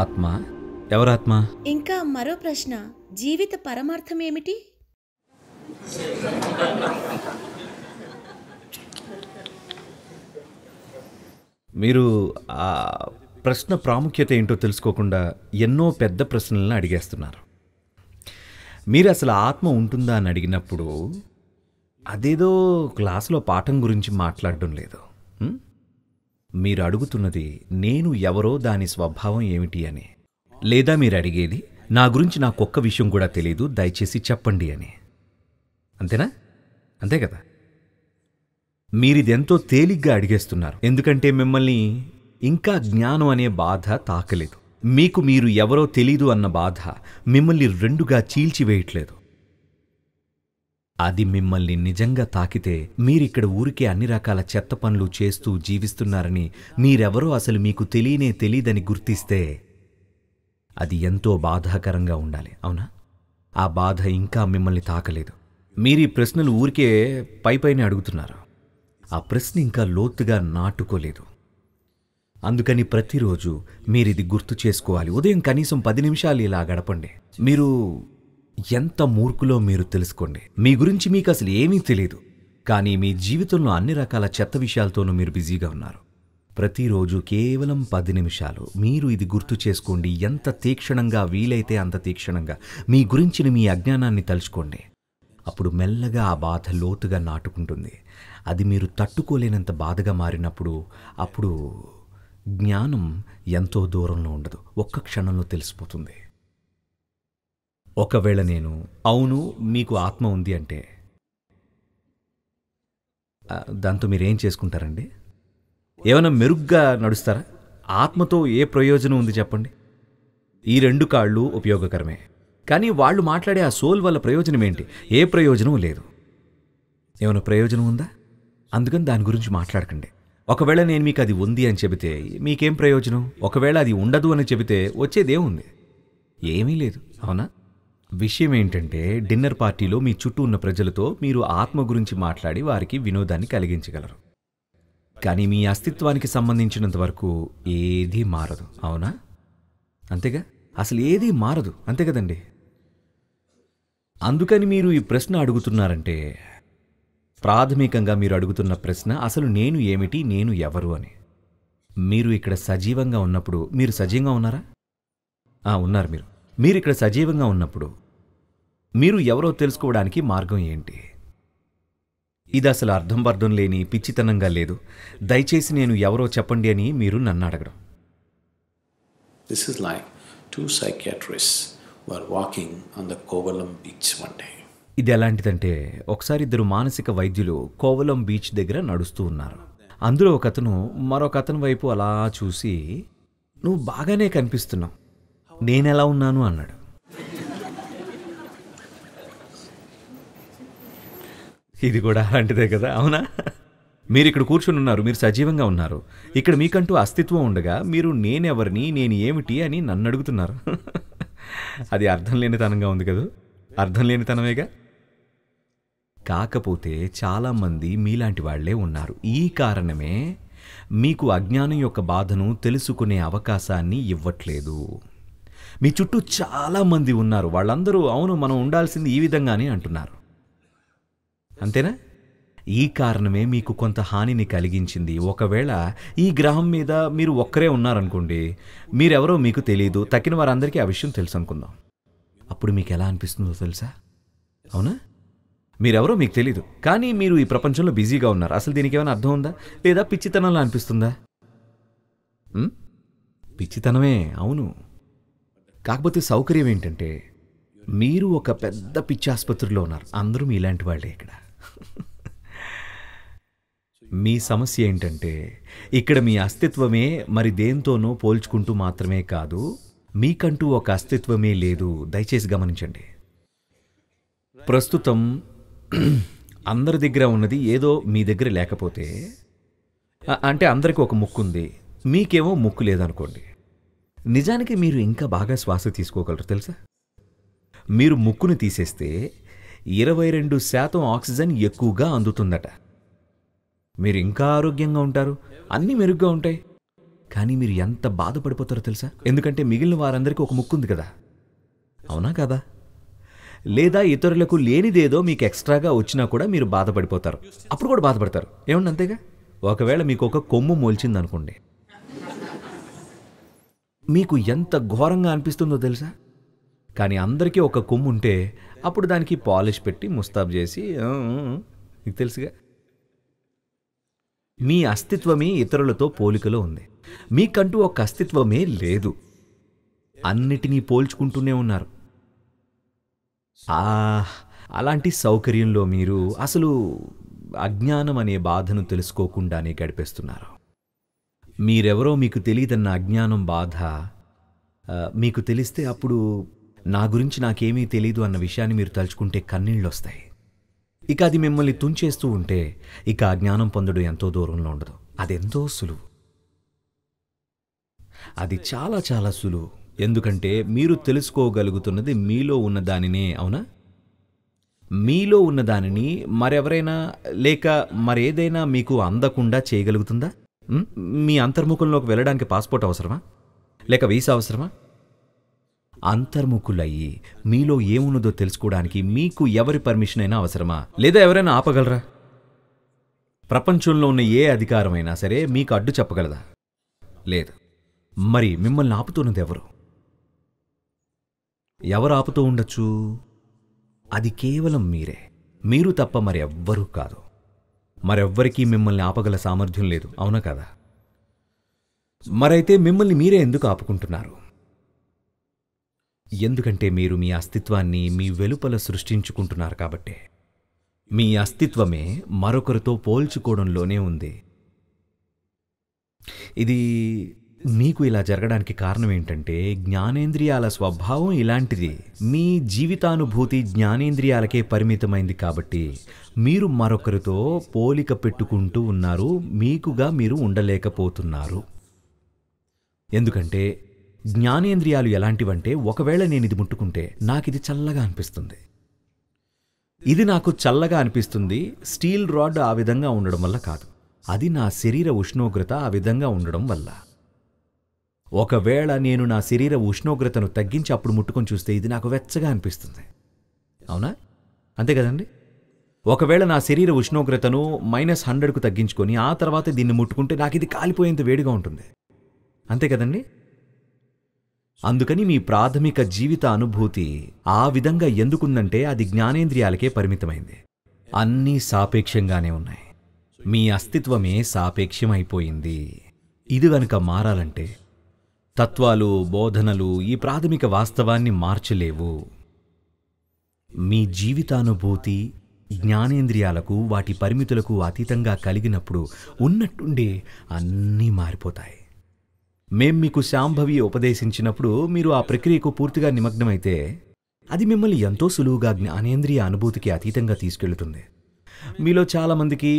ఆత్మ ఎవరాత్మ ఇంకా మరో ప్రశ్న జీవిత పరమార్థం ఏమిటి మీరు ఆ ప్రశ్న ప్రాముఖ్యత ఏంటో తెలుసుకోకుండా ఎన్నో పెద్ద ప్రశ్నలను అడిగేస్తున్నారు మీరు అసలు ఆత్మ ఉంటుందా అని అడిగినప్పుడు అదేదో క్లాసులో పాఠం గురించి మాట్లాడడం లేదు మీరు అడుగుతున్నది నేను ఎవరో దాని స్వభావం ఏమిటి అని లేదా మీరు అడిగేది నా గురించి నాకొక్క విషయం కూడా తెలియదు దయచేసి చెప్పండి అని అంతేనా అంతే కదా మీరిదెంతో తేలిగ్గా అడిగేస్తున్నారు ఎందుకంటే మిమ్మల్ని ఇంకా జ్ఞానం అనే బాధ తాకలేదు మీకు మీరు ఎవరో తెలీదు అన్న బాధ మిమ్మల్ని రెండుగా చీల్చివేయట్లేదు అది మిమ్మల్ని నిజంగా తాకితే మీరిక్కడ ఊరికే అన్ని రకాల చెత్త పనులు చేస్తూ జీవిస్తున్నారని మీరెవరో అసలు మీకు తెలియనే తెలీదని గుర్తిస్తే అది ఎంతో బాధాకరంగా ఉండాలి అవునా ఆ బాధ ఇంకా మిమ్మల్ని తాకలేదు మీరీ ప్రశ్నలు ఊరికే పైపైనే అడుగుతున్నారు ఆ ప్రశ్న ఇంకా లోతుగా నాటుకోలేదు అందుకని ప్రతిరోజు మీరిది గుర్తు చేసుకోవాలి ఉదయం కనీసం పది నిమిషాలు ఇలా గడపండి మీరు ఎంత మూర్ఖులో మీరు తెలుసుకోండి మీ గురించి మీకు అసలు ఏమీ తెలియదు కానీ మీ జీవితంలో అన్ని రకాల చెత్త విషయాలతోనూ మీరు బిజీగా ఉన్నారు ప్రతిరోజు కేవలం పది నిమిషాలు మీరు ఇది గుర్తు చేసుకోండి ఎంత తీక్షణంగా వీలైతే అంత తీక్షణంగా మీ గురించిన మీ అజ్ఞానాన్ని తలుచుకోండి అప్పుడు మెల్లగా ఆ బాధ లోతుగా నాటుకుంటుంది అది మీరు తట్టుకోలేనంత బాధగా మారినప్పుడు అప్పుడు జ్ఞానం ఎంతో దూరంలో ఉండదు ఒక్క క్షణంలో తెలిసిపోతుంది ఒకవేళ నేను అవును మీకు ఆత్మ ఉంది అంటే దాంతో మీరేం చేసుకుంటారండి ఏమైనా మెరుగ్గా నడుస్తారా ఆత్మతో ఏ ప్రయోజనం ఉంది చెప్పండి ఈ రెండు కాళ్ళు ఉపయోగకరమే కానీ వాళ్ళు మాట్లాడే ఆ సోల్ వల్ల ప్రయోజనం ఏంటి ఏ ప్రయోజనం లేదు ఏమైనా ప్రయోజనం ఉందా అందుకని దాని గురించి మాట్లాడకండి ఒకవేళ నేను మీకు అది ఉంది అని చెబితే మీకేం ప్రయోజనం ఒకవేళ అది ఉండదు అని చెబితే వచ్చేదేముంది ఏమీ లేదు అవునా విషయం ఏంటంటే డిన్నర్ పార్టీలో మీ చుట్టూ ఉన్న ప్రజలతో మీరు ఆత్మ గురించి మాట్లాడి వారికి వినోదాన్ని కలిగించగలరు కానీ మీ అస్తిత్వానికి సంబంధించినంత వరకు ఏదీ మారదు అవునా అంతేగా అసలు ఏదీ మారదు అంతే కదండి అందుకని మీరు ఈ ప్రశ్న అడుగుతున్నారంటే ప్రాథమికంగా మీరు అడుగుతున్న ప్రశ్న అసలు నేను ఏమిటి నేను ఎవరు అని మీరు ఇక్కడ సజీవంగా ఉన్నప్పుడు మీరు సజీవంగా ఉన్నారా ఉన్నారు మీరు మీరు ఇక్కడ సజీవంగా ఉన్నప్పుడు మీరు ఎవరో తెలుసుకోవడానికి మార్గం ఏంటి ఇది అసలు అర్థం అర్థం లేని పిచ్చితనంగా లేదు దయచేసి నేను ఎవరో చెప్పండి అని మీరు నన్ను అడగడం this is like to walking on the Kovalam beach ఇది ఎలాంటిదంటే ఒకసారి ఇద్దరు మానసిక వైద్యులు కోవలం బీచ్ దగ్గర నడుస్తూ ఉన్నారు అందులో ఒక అతను మరొక అతని వైపు అలా చూసి నువ్వు బాగానే కనిపిస్తున్నావు నేనెలా ఉన్నాను అన్నాడు ఇది కూడా అలాంటిదే కదా అవునా మీరు ఇక్కడ కూర్చుని ఉన్నారు మీరు సజీవంగా ఉన్నారు ఇక్కడ మీకంటూ అస్తిత్వం ఉండగా మీరు నేనెవరిని నేను ఏమిటి అని నన్ను అడుగుతున్నారు అది అర్థం లేనితనంగా ఉంది కదా అర్థం లేనితనమేగా కాకపోతే చాలామంది మీలాంటి వాళ్లే ఉన్నారు ఈ కారణమే మీకు అజ్ఞానం యొక్క బాధను తెలుసుకునే అవకాశాన్ని ఇవ్వట్లేదు మీ చుట్టూ చాలామంది ఉన్నారు వాళ్ళందరూ అవును మనం ఉండాల్సింది ఈ విధంగానే అంటున్నారు అంతేనా ఈ కారణమే మీకు కొంత హానిని కలిగించింది ఒకవేళ ఈ గ్రహం మీద మీరు ఒక్కరే ఉన్నారనుకోండి మీరెవరో మీకు తెలియదు తక్కిన వారందరికీ ఆ విషయం తెలుసు అనుకుందాం అప్పుడు మీకు ఎలా అనిపిస్తుందో తెలుసా అవునా మీరెవరో మీకు తెలీదు కానీ మీరు ఈ ప్రపంచంలో బిజీగా ఉన్నారు అసలు దీనికి ఏమైనా అర్థం ఉందా లేదా పిచ్చితనంలా అనిపిస్తుందా పిచ్చితనమే అవును కాకపోతే సౌకర్యం ఏంటంటే మీరు ఒక పెద్ద పిచ్చి ఆసుపత్రిలో ఉన్నారు అందరూ మీలాంటి వాళ్ళే ఇక్కడ మీ సమస్య ఏంటంటే ఇక్కడ మీ అస్తిత్వమే మరి దేంతోనూ పోల్చుకుంటూ మాత్రమే కాదు మీకంటూ ఒక అస్తిత్వమే లేదు దయచేసి గమనించండి ప్రస్తుతం అందరి దగ్గర ఉన్నది ఏదో మీ దగ్గర లేకపోతే అంటే అందరికీ ఒక ముక్కు ఉంది మీకేమో ముక్కు లేదనుకోండి నిజానికి మీరు ఇంకా బాగా శ్వాస తీసుకోగలరు తెలుసా మీరు ముక్కును తీసేస్తే ఇరవై రెండు శాతం ఆక్సిజన్ ఎక్కువగా అందుతుందట మీరు ఇంకా ఆరోగ్యంగా ఉంటారు అన్నీ మెరుగ్గా ఉంటాయి కానీ మీరు ఎంత బాధపడిపోతారో తెలుసా ఎందుకంటే మిగిలిన వారందరికీ ఒక ముక్కు ఉంది కదా అవునా కదా లేదా ఇతరులకు లేనిదేదో మీకు ఎక్స్ట్రాగా వచ్చినా కూడా మీరు బాధపడిపోతారు అప్పుడు కూడా బాధపడతారు ఏమన్నా అంతేగా ఒకవేళ మీకు ఒక కొమ్ము మోల్చింది అనుకోండి మీకు ఎంత ఘోరంగా అనిపిస్తుందో తెలుసా కానీ అందరికీ ఒక కొమ్ము ఉంటే అప్పుడు దానికి పాలిష్ పెట్టి ముస్తాబ్ చేసి నీకు తెలుసుగా మీ అస్తిత్వమే ఇతరులతో పోలికలో ఉంది మీకంటూ ఒక అస్తిత్వమే లేదు అన్నిటినీ పోల్చుకుంటూనే ఉన్నారు అలాంటి సౌకర్యంలో మీరు అసలు అజ్ఞానం అనే బాధను తెలుసుకోకుండానే గడిపేస్తున్నారు మీరెవరో మీకు తెలియదన్న అజ్ఞానం బాధ మీకు తెలిస్తే అప్పుడు నా గురించి నాకేమీ తెలీదు అన్న విషయాన్ని మీరు తలుచుకుంటే కన్నీళ్ళు వస్తాయి ఇక అది మిమ్మల్ని తుంచేస్తూ ఉంటే ఇక అజ్ఞానం పొందడం ఎంతో దూరంలో ఉండదు అదెంతో సులువు అది చాలా చాలా సులువు ఎందుకంటే మీరు తెలుసుకోగలుగుతున్నది మీలో ఉన్న దానినే అవునా మీలో ఉన్న దానిని మరెవరైనా లేక మరేదైనా మీకు అందకుండా చేయగలుగుతుందా మీ అంతర్ముఖంలోకి వెళ్ళడానికి పాస్పోర్ట్ అవసరమా లేక వీసా అవసరమా అంతర్ముఖులయ్యి మీలో ఏమున్నదో తెలుసుకోవడానికి మీకు ఎవరి పర్మిషన్ అయినా అవసరమా లేదా ఎవరైనా ఆపగలరా ప్రపంచంలో ఉన్న ఏ అధికారమైనా సరే మీకు అడ్డు చెప్పగలదా లేదు మరి మిమ్మల్ని ఆపుతున్నది ఎవరు ఎవరు ఆపుతూ ఉండొచ్చు అది కేవలం మీరే మీరు తప్ప మరి ఎవ్వరూ కాదు మరెవ్వరికీ మిమ్మల్ని ఆపగల సామర్థ్యం లేదు అవునా కదా మరైతే మిమ్మల్ని మీరే ఎందుకు ఆపుకుంటున్నారు ఎందుకంటే మీరు మీ అస్తిత్వాన్ని మీ వెలుపల సృష్టించుకుంటున్నారు కాబట్టే మీ అస్తిత్వమే మరొకరితో పోల్చుకోవడంలోనే ఉంది ఇది మీకు ఇలా జరగడానికి కారణం ఏంటంటే జ్ఞానేంద్రియాల స్వభావం ఇలాంటిది మీ జీవితానుభూతి జ్ఞానేంద్రియాలకే పరిమితమైంది కాబట్టి మీరు మరొకరితో పోలిక పెట్టుకుంటూ ఉన్నారు మీకుగా మీరు ఉండలేకపోతున్నారు ఎందుకంటే జ్ఞానేంద్రియాలు ఎలాంటివంటే ఒకవేళ నేను ఇది ముట్టుకుంటే నాకు ఇది చల్లగా అనిపిస్తుంది ఇది నాకు చల్లగా అనిపిస్తుంది స్టీల్ రాడ్ ఆ విధంగా ఉండడం వల్ల కాదు అది నా శరీర ఉష్ణోగ్రత ఆ విధంగా ఉండడం వల్ల ఒకవేళ నేను నా శరీర ఉష్ణోగ్రతను తగ్గించి అప్పుడు ముట్టుకొని చూస్తే ఇది నాకు వెచ్చగా అనిపిస్తుంది అవునా అంతే కదండి ఒకవేళ నా శరీర ఉష్ణోగ్రతను మైనస్ హండ్రెడ్కు తగ్గించుకొని ఆ తర్వాత దీన్ని ముట్టుకుంటే నాకు ఇది కాలిపోయేంత వేడిగా ఉంటుంది అంతే కదండి అందుకని మీ ప్రాథమిక జీవిత అనుభూతి ఆ విధంగా ఎందుకుందంటే అది జ్ఞానేంద్రియాలకే పరిమితమైంది అన్నీ సాపేక్షంగానే ఉన్నాయి మీ అస్తిత్వమే సాపేక్షమైపోయింది ఇది గనుక మారాలంటే తత్వాలు బోధనలు ఈ ప్రాథమిక వాస్తవాన్ని మార్చలేవు మీ జీవితానుభూతి జ్ఞానేంద్రియాలకు వాటి పరిమితులకు అతీతంగా కలిగినప్పుడు ఉన్నట్టుండి అన్నీ మారిపోతాయి మేం మీకు శాంభవి ఉపదేశించినప్పుడు మీరు ఆ ప్రక్రియకు పూర్తిగా నిమగ్నమైతే అది మిమ్మల్ని ఎంతో సులువుగా జ్ఞానేంద్రియ అనుభూతికి అతీతంగా తీసుకెళ్తుంది మీలో చాలామందికి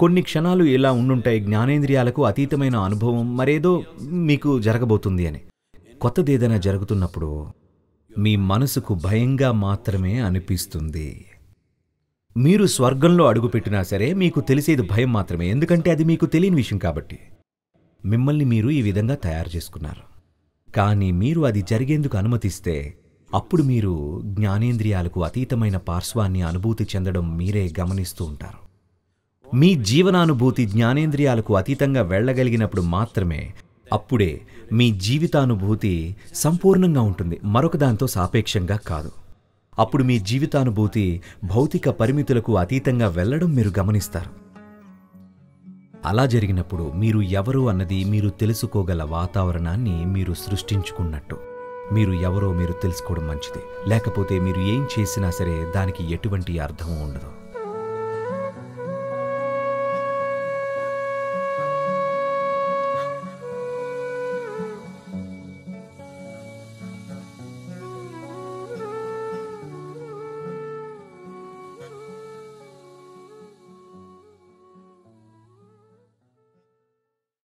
కొన్ని క్షణాలు ఇలా ఉండుంటాయి జ్ఞానేంద్రియాలకు అతీతమైన అనుభవం మరేదో మీకు జరగబోతుంది అని కొత్తదేదైనా జరుగుతున్నప్పుడు మీ మనసుకు భయంగా మాత్రమే అనిపిస్తుంది మీరు స్వర్గంలో అడుగుపెట్టినా సరే మీకు తెలిసేది భయం మాత్రమే ఎందుకంటే అది మీకు తెలియని విషయం కాబట్టి మిమ్మల్ని మీరు ఈ విధంగా తయారు చేసుకున్నారు కానీ మీరు అది జరిగేందుకు అనుమతిస్తే అప్పుడు మీరు జ్ఞానేంద్రియాలకు అతీతమైన పార్శ్వాన్ని అనుభూతి చెందడం మీరే గమనిస్తూ ఉంటారు మీ జీవనానుభూతి జ్ఞానేంద్రియాలకు అతీతంగా వెళ్ళగలిగినప్పుడు మాత్రమే అప్పుడే మీ జీవితానుభూతి సంపూర్ణంగా ఉంటుంది మరొక దాంతో సాపేక్షంగా కాదు అప్పుడు మీ జీవితానుభూతి భౌతిక పరిమితులకు అతీతంగా వెళ్ళడం మీరు గమనిస్తారు అలా జరిగినప్పుడు మీరు ఎవరు అన్నది మీరు తెలుసుకోగల వాతావరణాన్ని మీరు సృష్టించుకున్నట్టు మీరు ఎవరో మీరు తెలుసుకోవడం మంచిది లేకపోతే మీరు ఏం చేసినా సరే దానికి ఎటువంటి అర్థం ఉండదు